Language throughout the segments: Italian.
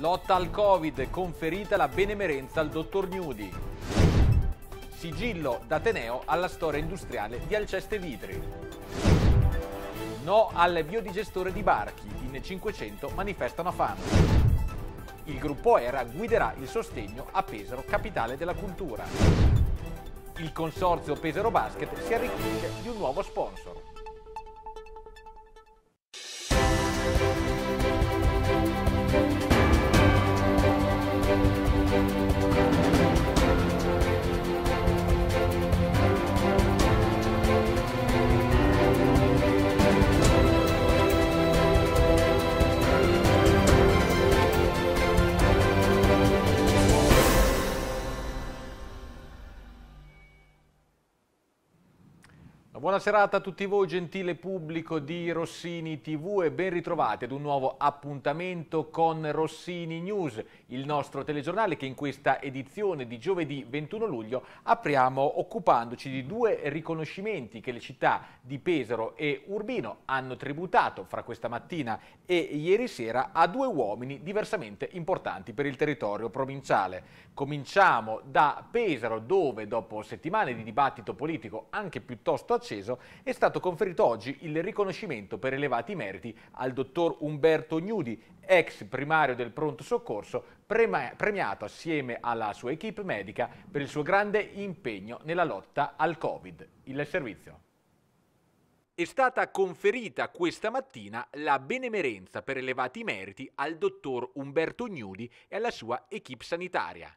Lotta al Covid, conferita la benemerenza al dottor Nudi. Sigillo d'Ateneo alla storia industriale di Alceste Vitri. No al biodigestore di barchi, in 500 manifestano a fame. Il gruppo ERA guiderà il sostegno a Pesaro, capitale della cultura. Il consorzio Pesaro Basket si arricchisce di un nuovo sponsor. Buona serata a tutti voi, gentile pubblico di Rossini TV e ben ritrovati ad un nuovo appuntamento con Rossini News, il nostro telegiornale che in questa edizione di giovedì 21 luglio apriamo occupandoci di due riconoscimenti che le città di Pesaro e Urbino hanno tributato fra questa mattina e ieri sera a due uomini diversamente importanti per il territorio provinciale. Cominciamo da Pesaro dove dopo settimane di dibattito politico anche piuttosto acceso acceso, è stato conferito oggi il riconoscimento per elevati meriti al dottor Umberto Gnudi, ex primario del pronto soccorso, premiato assieme alla sua equip medica per il suo grande impegno nella lotta al Covid. Il servizio è stata conferita questa mattina la benemerenza per elevati meriti al dottor Umberto Gnudi e alla sua equip sanitaria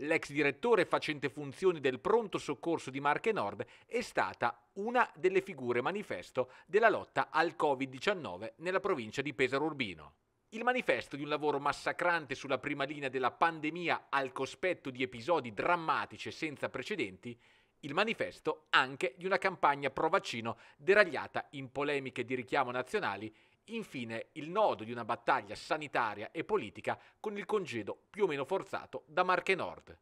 l'ex direttore facente funzioni del pronto soccorso di Marche Nord, è stata una delle figure manifesto della lotta al Covid-19 nella provincia di Pesaro Urbino. Il manifesto di un lavoro massacrante sulla prima linea della pandemia al cospetto di episodi drammatici e senza precedenti, il manifesto anche di una campagna pro vaccino deragliata in polemiche di richiamo nazionali infine il nodo di una battaglia sanitaria e politica con il congedo più o meno forzato da Marche Nord.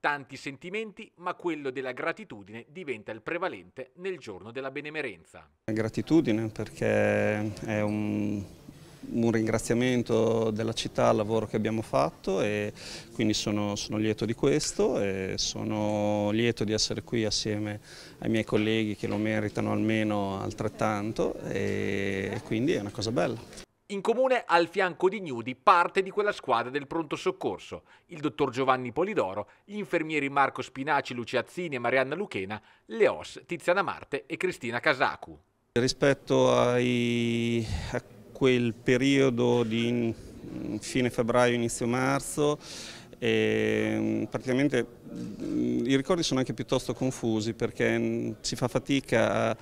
Tanti sentimenti, ma quello della gratitudine diventa il prevalente nel giorno della benemerenza. Gratitudine perché è un un ringraziamento della città al lavoro che abbiamo fatto e quindi sono, sono, lieto di questo e sono lieto di essere qui assieme ai miei colleghi che lo meritano almeno altrettanto e quindi è una cosa bella. In comune, al fianco di Gnudi, parte di quella squadra del pronto soccorso, il dottor Giovanni Polidoro, gli infermieri Marco Spinaci, Lucia Azzini e Marianna Luchena, Leos, Tiziana Marte e Cristina Casacu. Rispetto ai, a quel periodo di mm, fine febbraio, inizio marzo, e mm, praticamente mm, i ricordi sono anche piuttosto confusi perché si fa fatica a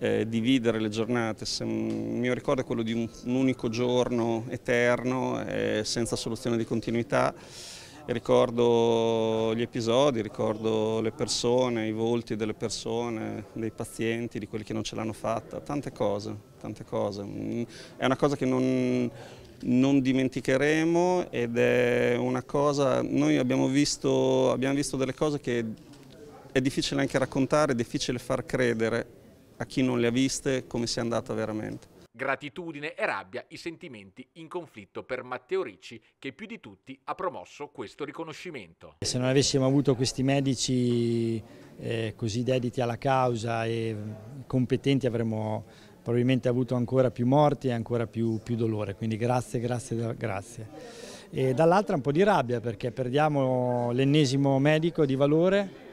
eh, dividere le giornate, Se, il mio ricordo è quello di un, un unico giorno eterno eh, senza soluzione di continuità ricordo gli episodi, ricordo le persone, i volti delle persone, dei pazienti, di quelli che non ce l'hanno fatta, tante cose, tante cose. Mm, è una cosa che non, non dimenticheremo ed è una cosa, noi abbiamo visto, abbiamo visto delle cose che è difficile anche raccontare, è difficile far credere a chi non le ha viste come sia andata veramente gratitudine e rabbia i sentimenti in conflitto per Matteo Ricci che più di tutti ha promosso questo riconoscimento. Se non avessimo avuto questi medici eh, così dediti alla causa e competenti avremmo probabilmente avuto ancora più morti e ancora più, più dolore, quindi grazie, grazie, grazie. E dall'altra un po' di rabbia perché perdiamo l'ennesimo medico di valore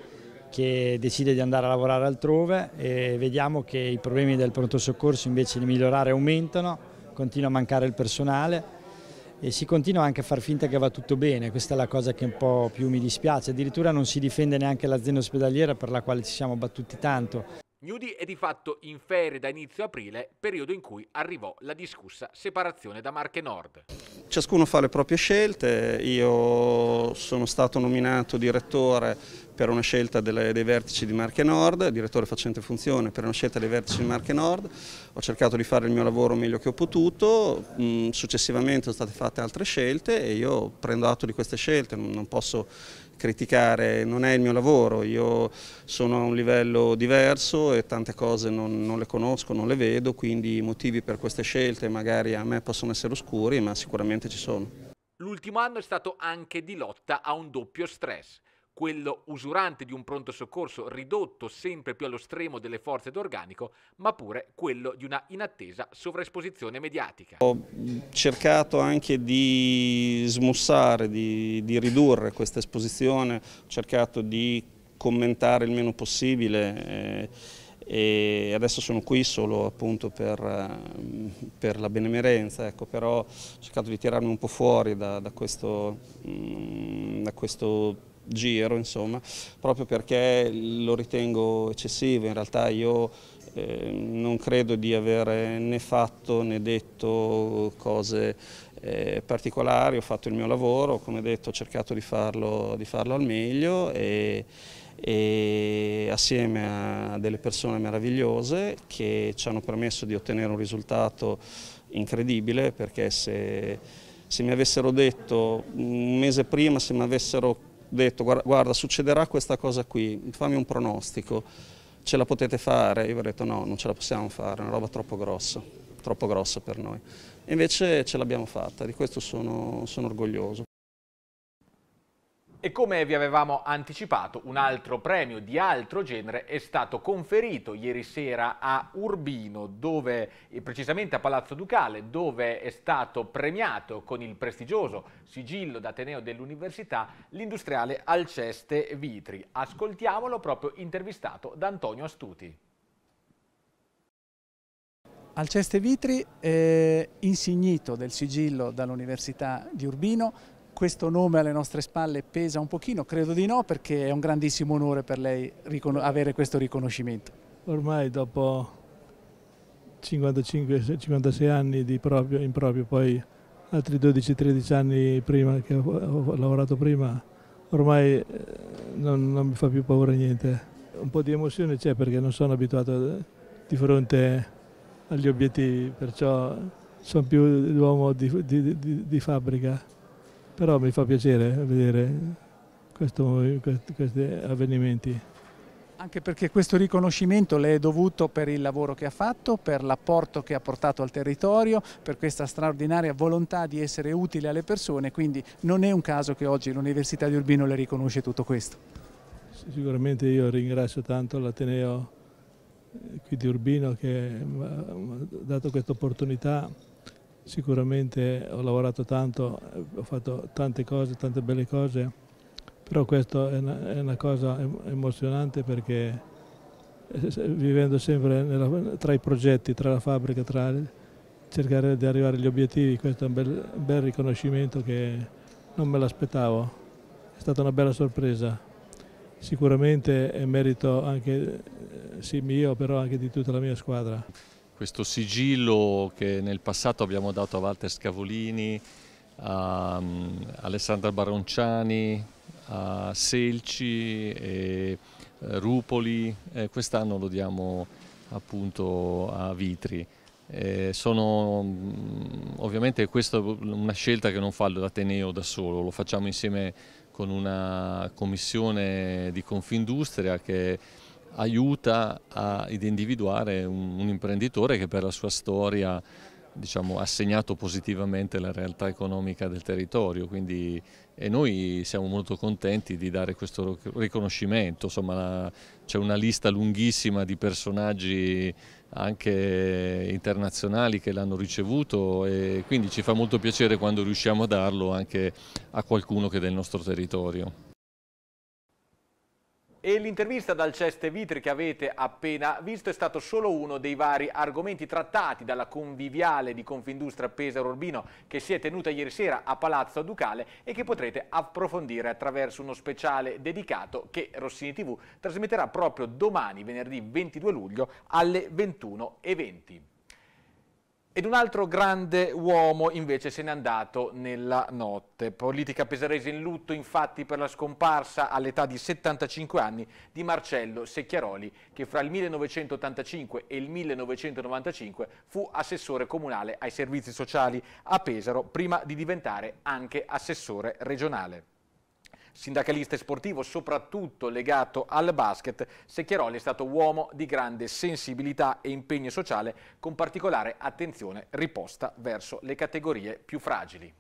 che decide di andare a lavorare altrove e vediamo che i problemi del pronto soccorso invece di migliorare aumentano, continua a mancare il personale e si continua anche a far finta che va tutto bene, questa è la cosa che un po' più mi dispiace, addirittura non si difende neanche l'azienda ospedaliera per la quale ci siamo battuti tanto. Nudi è di fatto in ferie da inizio aprile, periodo in cui arrivò la discussa separazione da Marche Nord. Ciascuno fa le proprie scelte, io sono stato nominato direttore per una scelta delle, dei vertici di Marche Nord, direttore facente funzione per una scelta dei vertici di Marche Nord, ho cercato di fare il mio lavoro meglio che ho potuto, mm, successivamente sono state fatte altre scelte e io prendo atto di queste scelte, non, non posso criticare, non è il mio lavoro, io sono a un livello diverso e tante cose non, non, le conosco, non le vedo, quindi i motivi per queste scelte magari a me possono essere oscuri, ma sicuramente ci sono. L'ultimo anno è stato anche di lotta a un doppio stress quello usurante di un pronto soccorso ridotto sempre più allo stremo delle forze d'organico, ma pure quello di una inattesa sovraesposizione mediatica. Ho cercato anche di smussare, di, di ridurre questa esposizione, ho cercato di commentare il meno possibile. Eh, e adesso sono qui solo appunto per, eh, per, la benemerenza, ecco, però ho cercato di tirarmi un po' fuori da, da questo, mm, da questo giro, insomma, proprio perché lo ritengo eccessivo. In realtà io eh, non credo di aver né fatto né detto cose eh, particolari, ho fatto il mio lavoro, come detto ho cercato di farlo, di farlo al meglio e, e assieme a delle persone meravigliose che ci hanno permesso di ottenere un risultato incredibile perché se se mi avessero detto un mese prima, se mi avessero detto guarda, guarda succederà questa cosa qui, fammi un pronostico, ce la potete fare? Io ho detto no, non ce la possiamo fare, è una roba troppo grossa, troppo grossa per noi. invece ce l'abbiamo fatta, di questo sono, sono orgoglioso. E come vi avevamo anticipato, un altro premio di altro genere è stato conferito ieri sera a Urbino, dove, eh, precisamente a Palazzo Ducale, dove è stato premiato con il prestigioso sigillo d'Ateneo dell'Università l'industriale Alceste Vitri. Ascoltiamolo proprio intervistato da Antonio Astuti. Alceste Vitri è insignito del sigillo dall'Università di Urbino questo nome alle nostre spalle pesa un pochino? Credo di no perché è un grandissimo onore per lei avere questo riconoscimento. Ormai dopo 55-56 anni di proprio, in proprio, poi altri 12-13 anni prima che ho lavorato prima, ormai eh, non, non, mi fa più paura niente. Un po' di emozione c'è perché non sono abituato eh, di fronte agli obiettivi, perciò sono più l'uomo di, di, di, di fabbrica però mi fa piacere vedere questo, questi avvenimenti. Anche perché questo riconoscimento le è dovuto per il lavoro che ha fatto, per l'apporto che ha portato al territorio, per questa straordinaria volontà di essere utile alle persone, quindi non è un caso che oggi l'Università di Urbino le riconosce tutto questo. Sicuramente io ringrazio tanto l'Ateneo eh, qui di Urbino che mi ha dato questa opportunità sicuramente ho lavorato tanto, ho fatto tante cose, tante belle cose, però questa è una, è una cosa emozionante perché eh, vivendo sempre nella, tra i progetti, tra la fabbrica, tra cercare di arrivare agli obiettivi, questo è un bel, un bel riconoscimento che non me l'aspettavo, è stata una bella sorpresa. Sicuramente è merito anche eh, sì mio, però anche di tutta la mia squadra questo sigillo che nel passato abbiamo dato a Walter Scavolini, a mm, Alessandra Baronciani, a Selci e eh, Rupoli, quest'anno lo diamo appunto a Vitri. Eh, sono, mm, ovviamente questa è una scelta che non fa l'Ateneo da solo, lo facciamo insieme con una commissione di Confindustria che aiuta ad individuare un, un imprenditore che per la sua storia diciamo, ha segnato positivamente la realtà economica del territorio quindi, e noi siamo molto contenti di dare questo riconoscimento, c'è una lista lunghissima di personaggi anche internazionali che l'hanno ricevuto e quindi ci fa molto piacere quando riusciamo a darlo anche a qualcuno che è del nostro territorio. E l'intervista dal Ceste Vitri che avete appena visto è stato solo uno dei vari argomenti trattati dalla conviviale di Confindustria Pesaro Urbino che si è tenuta ieri sera a Palazzo Ducale e che potrete approfondire attraverso uno speciale dedicato che Rossini TV trasmetterà proprio domani, venerdì 22 luglio alle 21.20. Ed un altro grande uomo invece se n'è andato nella notte. Politica pesarese in lutto infatti per la scomparsa all'età di 75 anni di Marcello Secchiaroli che fra il 1985 e il 1995 fu assessore comunale ai servizi sociali a Pesaro prima di diventare anche assessore regionale. Sindacalista e sportivo, soprattutto legato al basket, Secchiaroli è stato uomo di grande sensibilità e impegno sociale, con particolare attenzione riposta verso le categorie più fragili.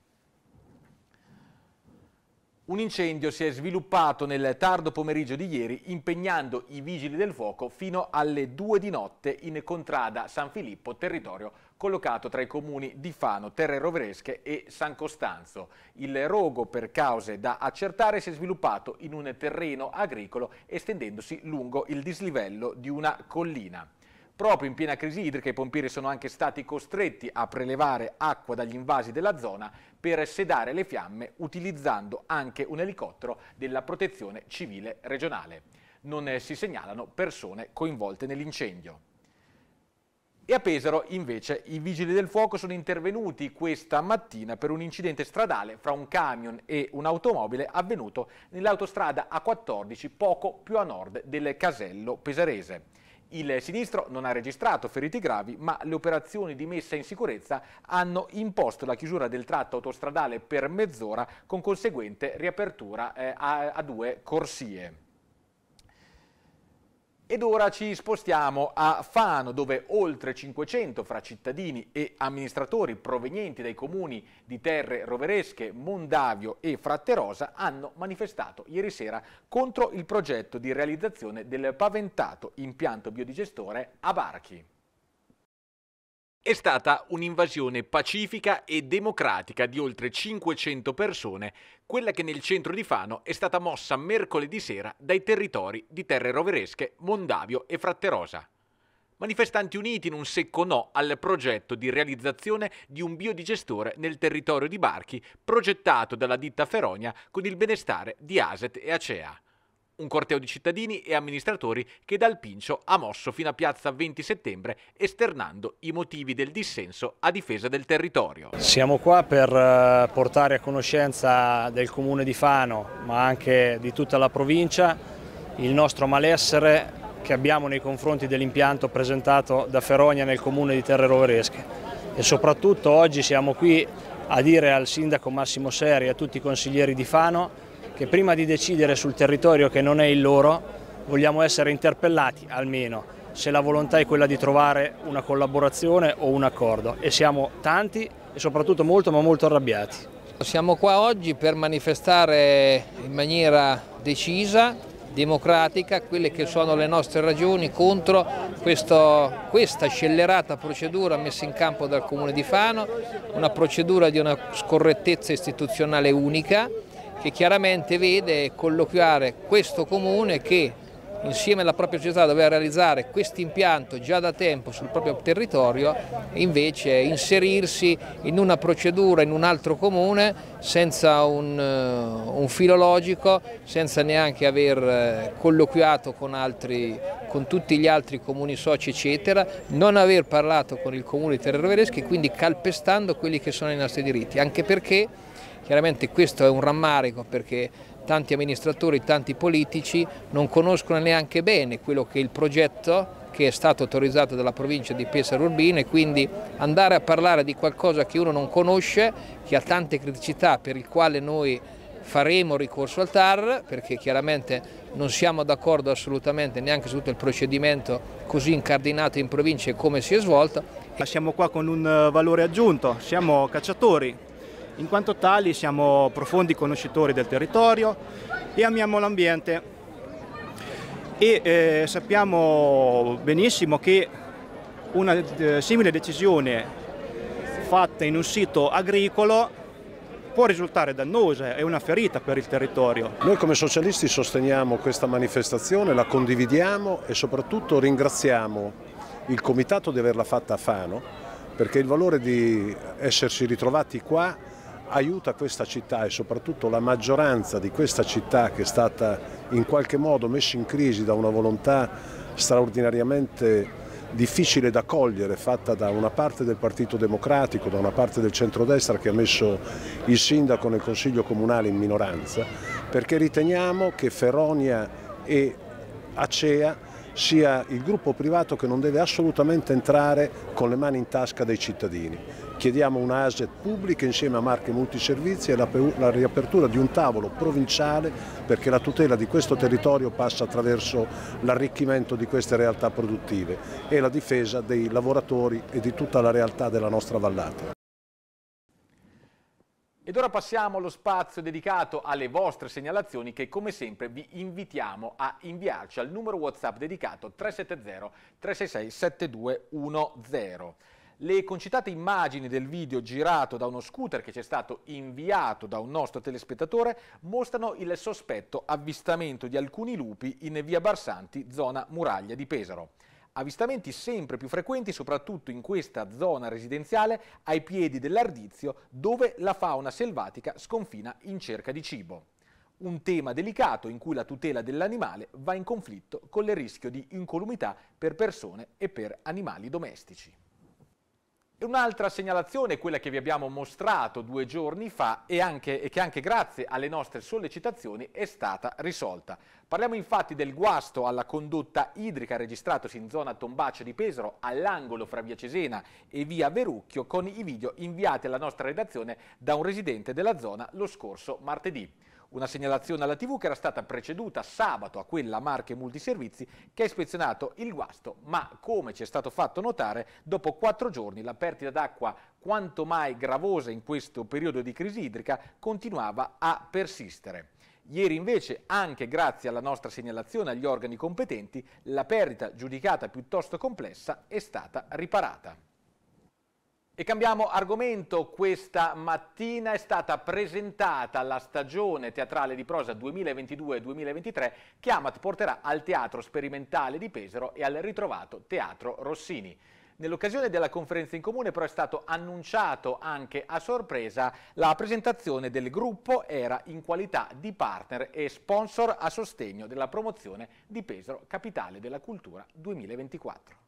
Un incendio si è sviluppato nel tardo pomeriggio di ieri impegnando i vigili del fuoco fino alle 2 di notte in contrada San Filippo, territorio collocato tra i comuni di Fano, Terre Roveresche e San Costanzo. Il rogo, per cause da accertare, si è sviluppato in un terreno agricolo estendendosi lungo il dislivello di una collina. Proprio in piena crisi idrica i pompieri sono anche stati costretti a prelevare acqua dagli invasi della zona per sedare le fiamme utilizzando anche un elicottero della protezione civile regionale. Non si segnalano persone coinvolte nell'incendio. E a Pesaro invece i vigili del fuoco sono intervenuti questa mattina per un incidente stradale fra un camion e un'automobile avvenuto nell'autostrada A14 poco più a nord del casello pesarese. Il sinistro non ha registrato feriti gravi, ma le operazioni di messa in sicurezza hanno imposto la chiusura del tratto autostradale per mezz'ora con conseguente riapertura eh, a due corsie. Ed ora ci spostiamo a Fano, dove oltre 500 fra cittadini e amministratori provenienti dai comuni di Terre Roveresche, Mondavio e Fratterosa hanno manifestato ieri sera contro il progetto di realizzazione del paventato impianto biodigestore a Barchi è stata un'invasione pacifica e democratica di oltre 500 persone, quella che nel centro di Fano è stata mossa mercoledì sera dai territori di Terre Roveresche, Mondavio e Fratterosa. Manifestanti uniti in un secco no al progetto di realizzazione di un biodigestore nel territorio di Barchi, progettato dalla ditta Feronia con il benestare di Aset e Acea un corteo di cittadini e amministratori che dal Pincio ha mosso fino a piazza 20 settembre esternando i motivi del dissenso a difesa del territorio. Siamo qua per eh, portare a conoscenza del comune di Fano ma anche di tutta la provincia il nostro malessere che abbiamo nei confronti dell'impianto presentato da Ferogna nel comune di Terre Roveresche e soprattutto oggi siamo qui a dire al sindaco Massimo Seri e a tutti i consiglieri di Fano che prima di decidere sul territorio che non è il loro vogliamo essere interpellati almeno se la volontà è quella di trovare una collaborazione o un accordo e siamo tanti e soprattutto molto ma molto arrabbiati. Siamo qua oggi per manifestare in maniera decisa, democratica, quelle che sono le nostre ragioni contro questo, questa scellerata procedura messa in campo dal Comune di Fano, una procedura di una scorrettezza istituzionale unica che chiaramente vede colloquiare questo comune che insieme alla propria società doveva realizzare questo impianto già da tempo sul proprio territorio e invece inserirsi in una procedura in un altro comune senza un, eh, un filo senza neanche aver eh, colloquiato con, altri, con, tutti gli altri comuni soci eccetera, non aver parlato con il comune di Terre Rovereschi e quindi calpestando quelli che sono i nostri diritti, anche perché Chiaramente questo è un rammarico perché tanti amministratori, tanti politici non conoscono neanche bene quello che è il progetto che è stato autorizzato dalla provincia di Pesaro Urbino e quindi andare a parlare di qualcosa che uno non conosce, che ha tante criticità per il quale noi faremo ricorso al TAR perché chiaramente non siamo d'accordo assolutamente neanche su tutto il procedimento così incardinato in provincia e come si è svolto. Siamo qua con un eh, valore aggiunto, siamo cacciatori, in quanto tali siamo profondi conoscitori del territorio e amiamo l'ambiente e eh, sappiamo benissimo che una eh, simile decisione fatta in un sito agricolo può risultare dannosa, è una ferita per il territorio. Noi come socialisti sosteniamo questa manifestazione, la condividiamo e soprattutto ringraziamo il comitato di averla fatta a Fano perché il valore di essersi ritrovati qua aiuta questa città e soprattutto la maggioranza di questa città che è stata in qualche modo messa in crisi da una volontà straordinariamente difficile da cogliere, fatta da una parte del Partito Democratico, da una parte del centrodestra che ha messo il sindaco nel Consiglio Comunale in minoranza, perché riteniamo che Feronia e Acea sia il gruppo privato che non deve assolutamente entrare con le mani in tasca dei cittadini. Chiediamo un asset pubblico insieme a Marche Multiservizi e la, la riapertura di un tavolo provinciale perché la tutela di questo territorio passa attraverso l'arricchimento di queste realtà produttive e la difesa dei lavoratori e di tutta la realtà della nostra vallata. Ed ora passiamo allo spazio dedicato alle vostre segnalazioni che come sempre vi invitiamo a inviarci al numero WhatsApp dedicato 370 366 7210. Le concitate immagini del video girato da uno scooter che ci è stato inviato da un nostro telespettatore mostrano il sospetto avvistamento di alcuni lupi in via Barsanti, zona muraglia di Pesaro avvistamenti sempre più frequenti soprattutto in questa zona residenziale ai piedi dell'Ardizio dove la fauna selvatica sconfina in cerca di cibo. Un tema delicato in cui la tutela dell'animale va in conflitto con il rischio di incolumità per persone e per animali domestici. Un'altra segnalazione, quella che vi abbiamo mostrato due giorni fa e, anche, e, che anche grazie alle nostre sollecitazioni è stata risolta. Parliamo infatti del guasto alla condotta idrica registratosi in zona Tombaccio di Pesaro, all'angolo fra via Cesena e via Verucchio, con i video inviati alla nostra redazione da un residente della zona lo scorso martedì. Una segnalazione alla TV che era stata preceduta sabato a quella Marche Multiservizi che ha ispezionato il guasto, ma come ci è stato fatto notare, dopo quattro giorni la perdita d'acqua quanto mai gravosa in questo periodo di crisi idrica continuava a persistere. Ieri invece, anche grazie alla nostra segnalazione agli organi competenti, la perdita giudicata piuttosto complessa è stata riparata. E cambiamo argomento, questa mattina è stata presentata la stagione teatrale di prosa 2022-2023 che Amat porterà al Teatro Sperimentale di Pesaro e al ritrovato Teatro Rossini. Nell'occasione della conferenza in comune però è stato annunciato anche a sorpresa la presentazione del gruppo era in qualità di partner e sponsor a sostegno della promozione di Pesaro Capitale della Cultura 2024.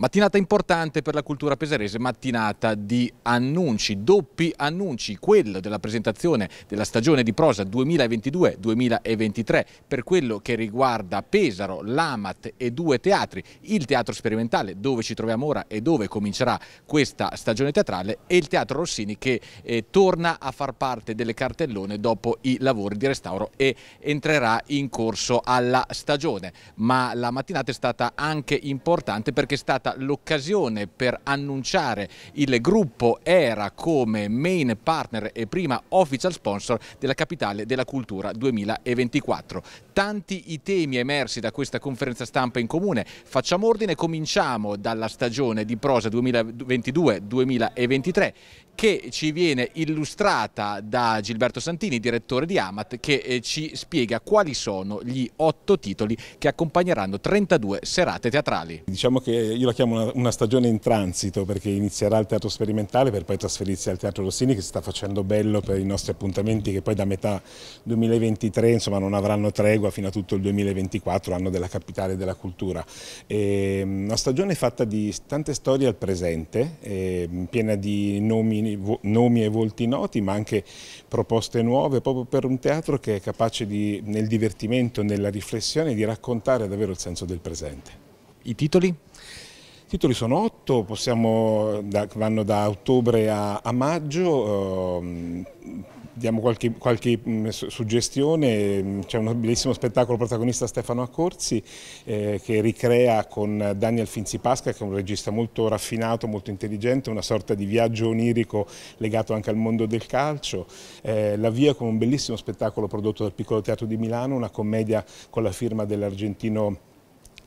Mattinata importante per la cultura pesarese, mattinata di annunci, doppi annunci, quello della presentazione della stagione di prosa 2022-2023 per quello che riguarda Pesaro, l'Amat e due teatri, il teatro sperimentale dove ci troviamo ora e dove comincerà questa stagione teatrale e il teatro Rossini che eh, torna a far parte delle cartellone dopo i lavori di restauro e entrerà in corso alla stagione. Ma la mattinata è stata anche importante perché è stata stata l'occasione per annunciare il gruppo ERA come main partner e prima official sponsor della Capitale della Cultura 2024. Tanti i temi emersi da questa conferenza stampa in comune. Facciamo ordine, cominciamo dalla stagione di prosa 2022-2023 che ci viene illustrata da Gilberto Santini, direttore di Amat, che eh, ci spiega quali sono gli otto titoli che accompagneranno 32 serate teatrali. Diciamo che io la chiamo una, una stagione in transito perché inizierà il Teatro Sperimentale per poi trasferirsi al Teatro Rossini che si sta facendo bello per i nostri appuntamenti che poi da metà 2023 insomma, non avranno tregua fino a tutto il 2024, anno della capitale della cultura. E, ehm, una stagione fatta di tante storie al presente, e, ehm, piena di nomi nomi, nomi, e volti noti, ma anche proposte nuove, proprio per un teatro che è capace di, nel divertimento, nella riflessione, di raccontare davvero il senso del presente. I titoli? I titoli sono otto, possiamo, da, vanno da ottobre a, a maggio. Eh, diamo qualche, qualche mm, suggestione, mm, c'è un bellissimo spettacolo protagonista Stefano Accorzi eh, che ricrea con Daniel Finzipasca che è un regista molto raffinato, molto intelligente, una sorta di viaggio onirico legato anche al mondo del calcio, eh, via con un bellissimo spettacolo prodotto dal Piccolo Teatro di Milano, una commedia con la firma dell'argentino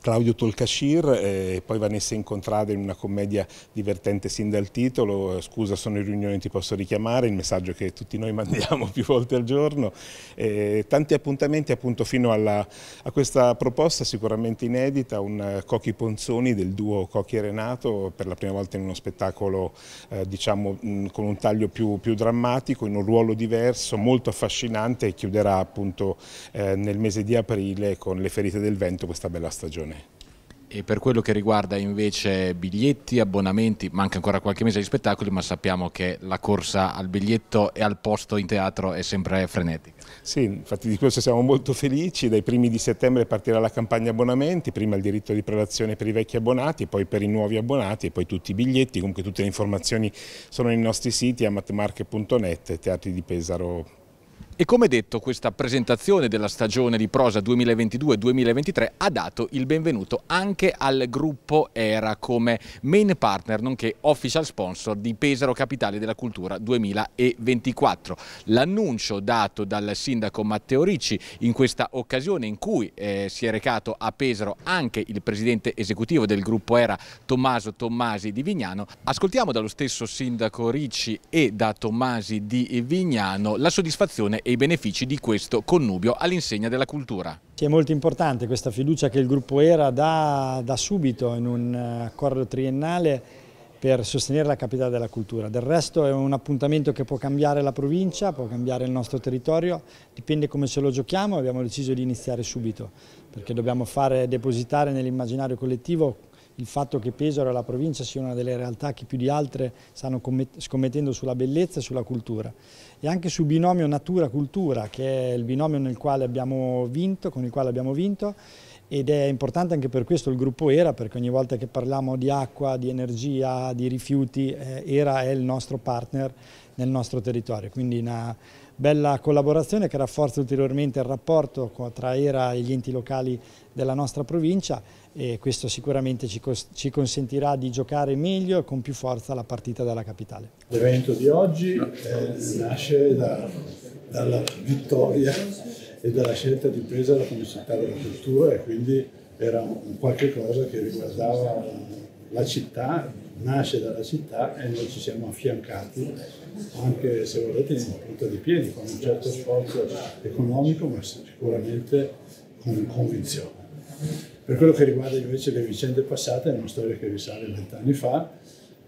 Claudio Tolcascir e eh, poi Vanessa Incontrada in una commedia divertente sin dal titolo, eh, scusa sono in riunione ti posso richiamare, il messaggio che tutti noi mandiamo più volte al giorno, e eh, tanti appuntamenti appunto fino alla, a questa proposta sicuramente inedita, un Cocchi Ponzoni del duo Cocchi e Renato per la prima volta in uno spettacolo eh, diciamo mh, con un taglio più, più, drammatico, in un ruolo diverso, molto affascinante e chiuderà appunto eh, nel mese di aprile con Le ferite del vento questa bella stagione. E per quello che riguarda invece biglietti, abbonamenti, manca ancora qualche mese di spettacoli, ma sappiamo che la corsa al biglietto e al posto in teatro è sempre frenetica. Sì, infatti di questo siamo molto felici. Dai primi di settembre partirà la campagna abbonamenti, prima il diritto di prelazione per i vecchi abbonati, poi per i nuovi abbonati e poi tutti i biglietti. Comunque tutte le informazioni sono nei nostri siti amatmarche.net e teatridipesaro.com. E come detto, questa presentazione della stagione di prosa 2022-2023 ha dato il benvenuto anche al gruppo ERA come main partner, nonché official sponsor di Pesaro Capitale della Cultura 2024. L'annuncio dato dal sindaco Matteo Ricci in questa occasione in cui eh, si è recato a Pesaro anche il presidente esecutivo del gruppo ERA Tommaso Tommasi di Vignano. Ascoltiamo dallo stesso sindaco Ricci e da Tommasi di Vignano la soddisfazione e i benefici di questo connubio all'insegna della cultura. Sì, è molto importante questa fiducia che il gruppo ERA dà da subito in un eh, accordo triennale per sostenere la capitale della cultura. Del resto è un appuntamento che può cambiare la provincia, può cambiare il nostro territorio, dipende come ce lo giochiamo, abbiamo deciso di iniziare subito perché dobbiamo fare depositare nell'immaginario collettivo il fatto che Pesaro e la provincia siano una delle realtà che più di altre stanno scommettendo sulla bellezza e sulla cultura e anche sul binomio natura-cultura che è il binomio nel quale abbiamo vinto, con il quale abbiamo vinto ed è importante anche per questo il gruppo ERA perché ogni volta che parliamo di acqua, di energia, di rifiuti, eh, ERA è il nostro partner nel nostro territorio, quindi una, bella collaborazione che rafforza ulteriormente il rapporto tra ERA e gli enti locali della nostra provincia e questo sicuramente ci, ci consentirà di giocare meglio e con più forza la partita dalla capitale. L'evento di oggi eh, nasce da, dalla vittoria e dalla scelta di presa della pubblicità della cultura e quindi era un qualche cosa che riguardava la città, nasce dalla città e noi ci siamo affiancati anche se volete in punta di piedi, con un certo sforzo economico, ma sicuramente con convinzione. Per quello che riguarda invece le vicende passate, è una storia che risale vent'anni fa,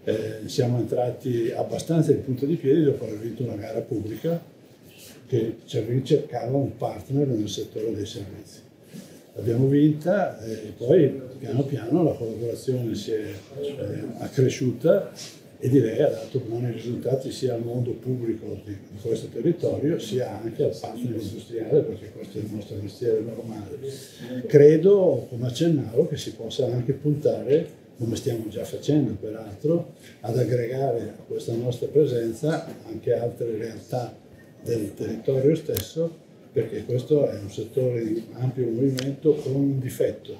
eh, siamo entrati abbastanza in punta di piedi dopo aver vinto una gara pubblica che cercava un partner nel settore dei servizi. L'abbiamo vinta eh, e poi piano piano la collaborazione si è eh, accresciuta e direi lei ha dato buoni risultati sia al mondo pubblico di, di questo territorio sia anche al partner industriale perché questo è il nostro mestiere normale. Credo, come accennavo, che si possa anche puntare come stiamo già facendo peraltro, ad aggregare a questa nostra presenza anche altre realtà del territorio stesso, perché questo è un settore di ampio movimento con un difetto,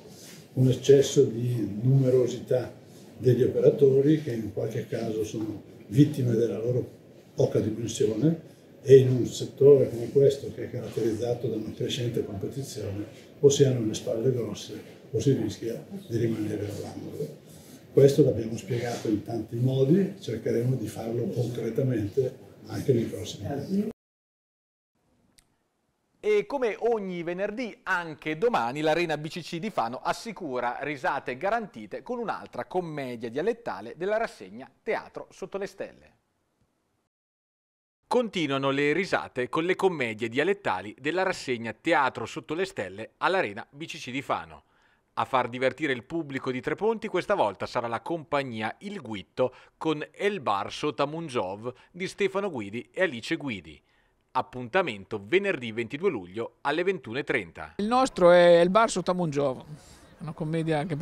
un eccesso di numerosità degli operatori che in qualche caso sono vittime della loro poca dimensione e in un settore come questo che è caratterizzato da una crescente competizione o si hanno le spalle grosse o si rischia di rimanere all'angolo. Questo l'abbiamo spiegato in tanti modi, cercheremo di farlo concretamente anche nei prossimi anni. E come ogni venerdì, anche domani l'Arena BCC di Fano assicura risate garantite con un'altra commedia dialettale della rassegna Teatro sotto le stelle. Continuano le risate con le commedie dialettali della rassegna Teatro sotto le stelle all'Arena BCC di Fano. A far divertire il pubblico di Treponti questa volta sarà la compagnia Il Guitto con El Elbar Sotamunzov di Stefano Guidi e Alice Guidi. Appuntamento venerdì 22 luglio alle 21.30. Il nostro è il bar sotto Mongiovo una commedia che,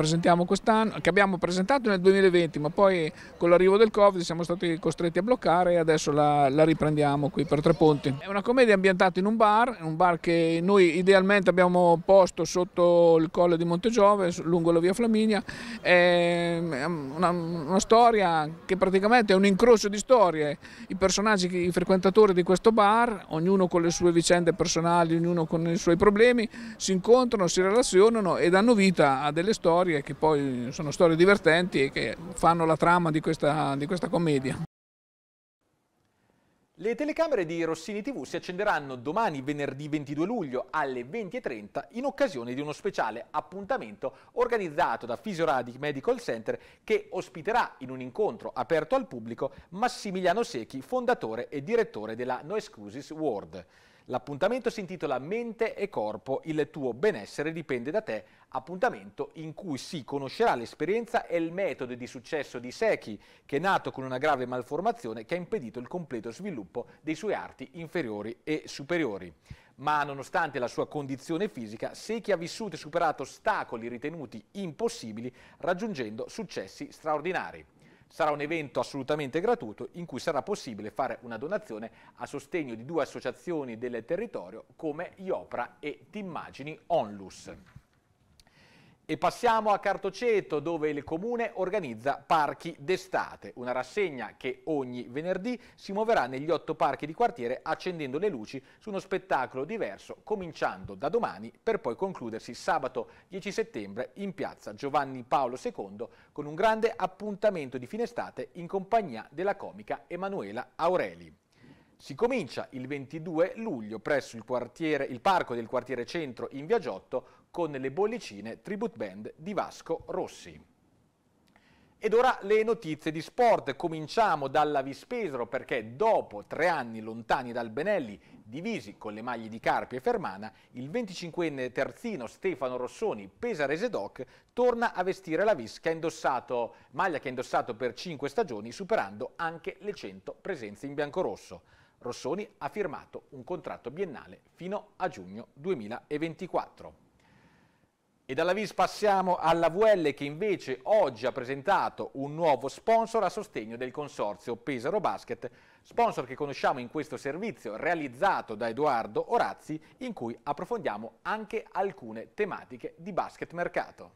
che abbiamo presentato nel 2020, ma poi con l'arrivo del Covid siamo stati costretti a bloccare e adesso la, la riprendiamo qui per Tre Ponti. È una commedia ambientata in un bar, un bar che noi idealmente abbiamo posto sotto il colle di Montegiove, lungo la via Flaminia, è una, una storia che praticamente è un incrocio di storie, i personaggi, i frequentatori di questo bar, ognuno con le sue vicende personali, ognuno con i suoi problemi, si incontrano, si relazionano e danno vita porta a delle storie che poi sono storie divertenti e che fanno la trama di questa, di questa commedia. Le telecamere di Rossini TV si accenderanno domani venerdì 22 luglio alle 20.30 in occasione di uno speciale appuntamento organizzato da Physioradix Medical Center che ospiterà in un incontro aperto al pubblico Massimiliano Secchi, fondatore e direttore della No Excuses World. L'appuntamento si intitola Mente e corpo, il tuo benessere dipende da te, appuntamento in cui si conoscerà l'esperienza e il metodo di successo di Seki, che è nato con una grave malformazione che ha impedito il completo sviluppo dei suoi arti inferiori e superiori ma nonostante la sua condizione fisica, Seki ha vissuto e superato ostacoli ritenuti impossibili, raggiungendo successi straordinari. Sarà un evento assolutamente gratuito in cui sarà possibile fare una donazione a sostegno di due associazioni del territorio come Iopra e Timmagini Onlus. E passiamo a Cartoceto dove il comune organizza Parchi d'estate, una rassegna che ogni venerdì si muoverà negli otto parchi di quartiere accendendo le luci su uno spettacolo diverso cominciando da domani per poi concludersi sabato 10 settembre in piazza Giovanni Paolo II con un grande appuntamento di fine estate in compagnia della comica Emanuela Aureli. Si comincia il 22 luglio presso il, quartiere, il parco del quartiere centro in Via Giotto con le bollicine tribute band di Vasco Rossi. Ed ora le notizie di sport. Cominciamo dalla Vispesero perché dopo tre anni lontani dal Benelli, divisi con le maglie di Carpi e Fermana, il 25enne terzino Stefano Rossoni, pesarese doc, torna a vestire la Vis che ha indossato, maglia che ha indossato per cinque stagioni, superando anche le 100 presenze in biancorosso. Rossoni ha firmato un contratto biennale fino a giugno 2024. E dalla VIS passiamo alla VL che invece oggi ha presentato un nuovo sponsor a sostegno del consorzio Pesaro Basket, sponsor che conosciamo in questo servizio realizzato da Edoardo Orazzi in cui approfondiamo anche alcune tematiche di basket mercato.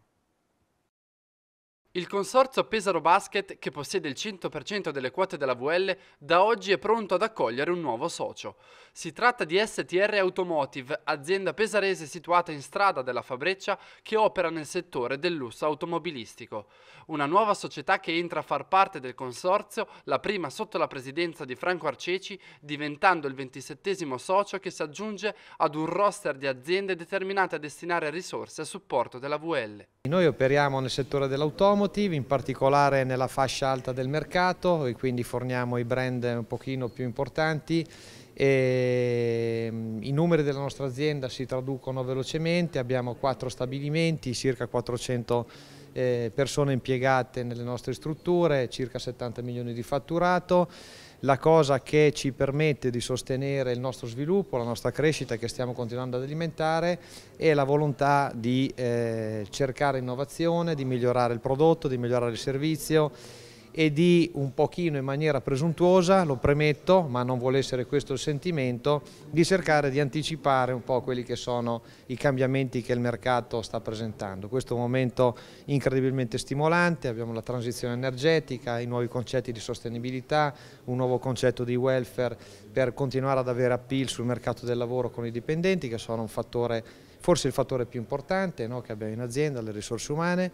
Il consorzio Pesaro Basket, che possiede il 100% delle quote della VL, da oggi è pronto ad accogliere un nuovo socio. Si tratta di STR Automotive, azienda pesarese situata in strada della Fabreccia che opera nel settore del lusso automobilistico. Una nuova società che entra a far parte del consorzio, la prima sotto la presidenza di Franco Arceci, diventando il 27 socio che si aggiunge ad un roster di aziende determinate a destinare risorse a supporto della VL. Noi operiamo nel settore dell'automotive motivi, in particolare nella fascia alta del mercato e quindi forniamo i brand un pochino più importanti. E ehm, I numeri della nostra azienda si traducono velocemente, abbiamo quattro stabilimenti, circa 400 eh, persone impiegate nelle nostre strutture, circa 70 milioni di fatturato la cosa che ci permette di sostenere il nostro sviluppo, la nostra crescita che stiamo continuando ad alimentare e la volontà di eh, cercare innovazione, di migliorare il prodotto, di migliorare il servizio e di un pochino in maniera presuntuosa, lo premetto, ma non vuole essere questo il sentimento, di cercare di anticipare un po' quelli che sono i cambiamenti che il mercato sta presentando. Questo è un momento incredibilmente stimolante, abbiamo la transizione energetica, i nuovi concetti di sostenibilità, un nuovo concetto di welfare per continuare ad avere appeal sul mercato del lavoro con i dipendenti che sono un fattore, forse il fattore più importante no, che abbiamo in azienda, le risorse umane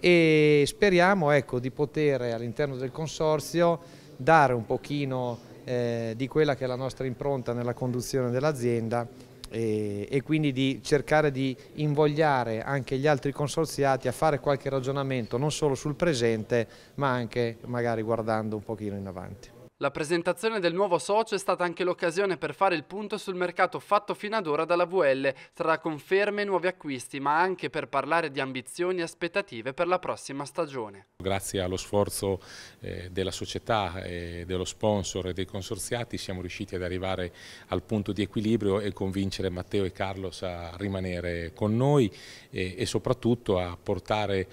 e speriamo ecco, di poter all'interno del Consorzio dare un pochino eh, di quella che è la nostra impronta nella conduzione dell'azienda e, e, quindi di cercare di invogliare anche gli altri consorziati a fare qualche ragionamento non solo sul presente ma anche magari guardando un pochino in avanti. La presentazione del nuovo socio è stata anche l'occasione per fare il punto sul mercato fatto fino ad ora dalla VL, tra conferme e nuovi acquisti, ma anche per parlare di ambizioni e aspettative per la prossima stagione. Grazie allo sforzo eh, della società, eh, dello sponsor e dei consorziati siamo riusciti ad arrivare al punto di equilibrio e convincere Matteo e Carlos a rimanere con noi eh, e soprattutto a portare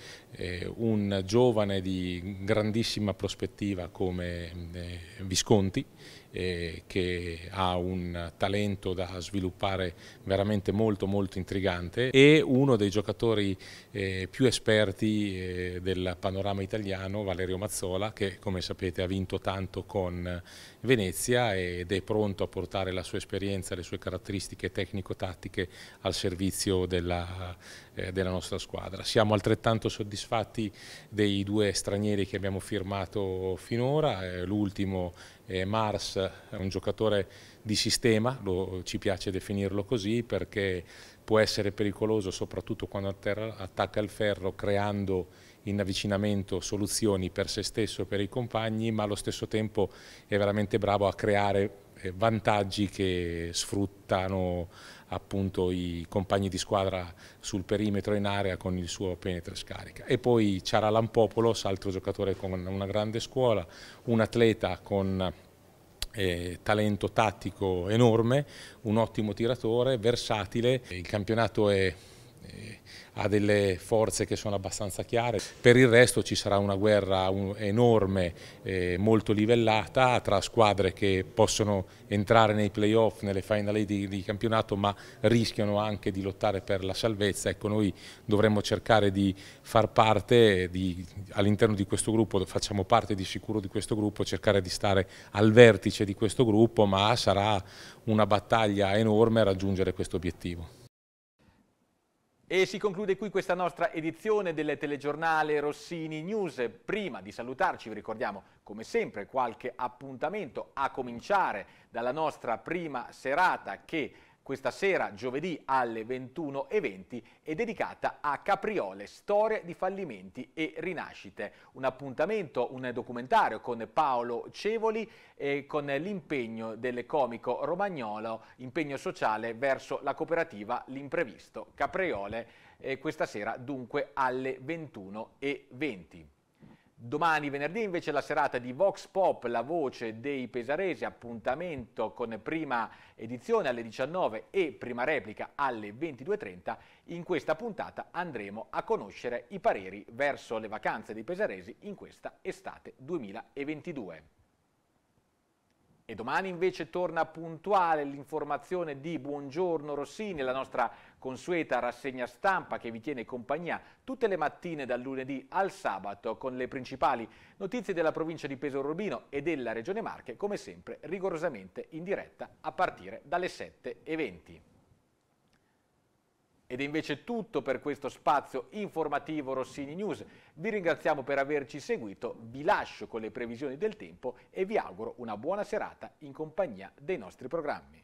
un giovane di grandissima prospettiva come Visconti eh, che ha un talento da sviluppare veramente molto molto intrigante e uno dei giocatori eh, più esperti eh, del panorama italiano, Valerio Mazzola, che come sapete ha vinto tanto con Venezia ed è pronto a portare la sua esperienza, le sue caratteristiche tecnico-tattiche al servizio della, eh, della nostra squadra. Siamo altrettanto soddisfatti dei due stranieri che abbiamo firmato finora, eh, l'ultimo eh, Mars è un giocatore di sistema, lo, ci piace definirlo così perché può essere pericoloso soprattutto quando attacca il ferro creando in avvicinamento soluzioni per se stesso e per i compagni ma allo stesso tempo è veramente bravo a creare eh, vantaggi che sfruttano appunto i compagni di squadra sul perimetro in area con il suo penetro scarica. E poi Ciara Lampopolos, altro giocatore con una grande scuola, un atleta con eh, talento tattico enorme, un ottimo tiratore, versatile. Il campionato è eh, ha delle forze che sono abbastanza chiare. Per il resto ci sarà una guerra enorme, eh, molto livellata, tra squadre che possono entrare nei playoff, nelle final di, di, campionato, ma rischiano anche di lottare per la salvezza. Ecco, noi dovremmo cercare di far parte, all'interno di questo gruppo, facciamo parte di sicuro di questo gruppo, cercare di stare al vertice di questo gruppo, ma sarà una battaglia enorme raggiungere questo obiettivo. E si conclude qui questa nostra edizione del telegiornale Rossini News. Prima di salutarci vi ricordiamo come sempre qualche appuntamento a cominciare dalla nostra prima serata che questa sera, giovedì alle 21.20, è dedicata a Capriole, storie di fallimenti e rinascite. Un appuntamento, un documentario con Paolo Cevoli e con l'impegno del comico romagnolo, impegno sociale verso la cooperativa L'imprevisto. Capriole eh, questa sera dunque alle 21.20. Domani venerdì invece la serata di Vox Pop, la voce dei pesaresi, appuntamento con prima edizione alle 19 e prima replica alle 22.30. In questa puntata andremo a conoscere i pareri verso le vacanze dei pesaresi in questa estate 2022. E domani invece torna puntuale l'informazione di Buongiorno Rossini, la nostra consueta rassegna stampa che vi tiene compagnia tutte le mattine dal lunedì al sabato con le principali notizie della provincia di Pesaro Urbino e della Regione Marche, come sempre rigorosamente in diretta a partire dalle 7.20. Ed è invece tutto per questo spazio informativo Rossini News. Vi ringraziamo per averci seguito, vi lascio con le previsioni del tempo e vi auguro una buona serata in compagnia dei nostri programmi.